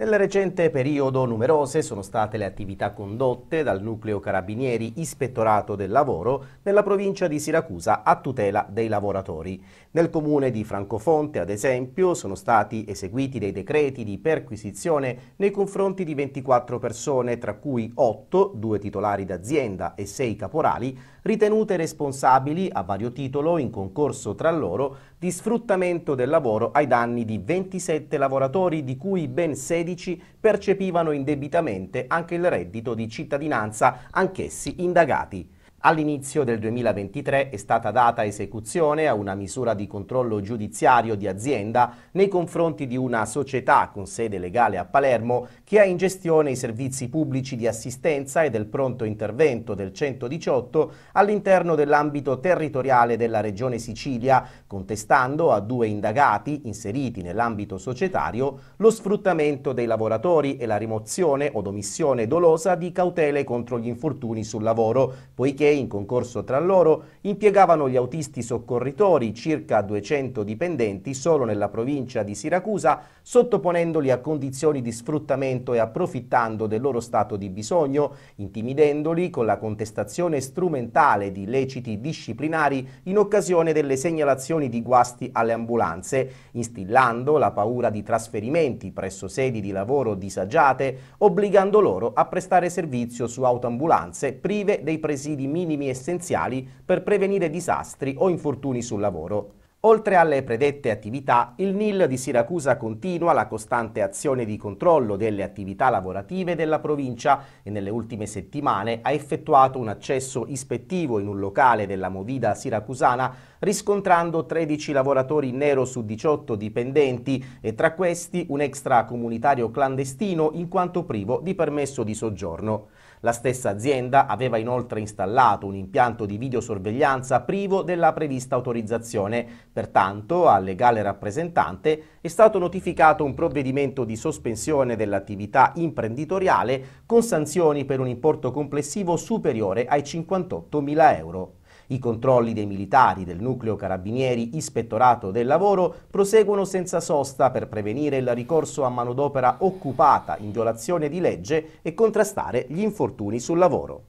Nel recente periodo numerose sono state le attività condotte dal nucleo Carabinieri Ispettorato del Lavoro nella provincia di Siracusa a tutela dei lavoratori. Nel comune di Francofonte, ad esempio, sono stati eseguiti dei decreti di perquisizione nei confronti di 24 persone, tra cui 8, due titolari d'azienda e 6 caporali, ritenute responsabili a vario titolo in concorso tra loro di sfruttamento del lavoro ai danni di 27 lavoratori, di cui ben 16 medici percepivano indebitamente anche il reddito di cittadinanza, anch'essi indagati. All'inizio del 2023 è stata data esecuzione a una misura di controllo giudiziario di azienda nei confronti di una società con sede legale a Palermo che ha in gestione i servizi pubblici di assistenza e del pronto intervento del 118 all'interno dell'ambito territoriale della Regione Sicilia, contestando a due indagati inseriti nell'ambito societario lo sfruttamento dei lavoratori e la rimozione od omissione dolosa di cautele contro gli infortuni sul lavoro, poiché in concorso tra loro impiegavano gli autisti soccorritori, circa 200 dipendenti solo nella provincia di Siracusa, sottoponendoli a condizioni di sfruttamento e approfittando del loro stato di bisogno, intimidendoli con la contestazione strumentale di leciti disciplinari in occasione delle segnalazioni di guasti alle ambulanze, instillando la paura di trasferimenti presso sedi di lavoro disagiate, obbligando loro a prestare servizio su autoambulanze prive dei presidi minimi minimi essenziali per prevenire disastri o infortuni sul lavoro. Oltre alle predette attività, il NIL di Siracusa continua la costante azione di controllo delle attività lavorative della provincia e nelle ultime settimane ha effettuato un accesso ispettivo in un locale della Movida siracusana riscontrando 13 lavoratori nero su 18 dipendenti e tra questi un extracomunitario clandestino in quanto privo di permesso di soggiorno. La stessa azienda aveva inoltre installato un impianto di videosorveglianza privo della prevista autorizzazione. Pertanto, al legale rappresentante è stato notificato un provvedimento di sospensione dell'attività imprenditoriale con sanzioni per un importo complessivo superiore ai 58.000 euro. I controlli dei militari del nucleo carabinieri ispettorato del lavoro proseguono senza sosta per prevenire il ricorso a manodopera occupata in violazione di legge e contrastare gli infortuni sul lavoro.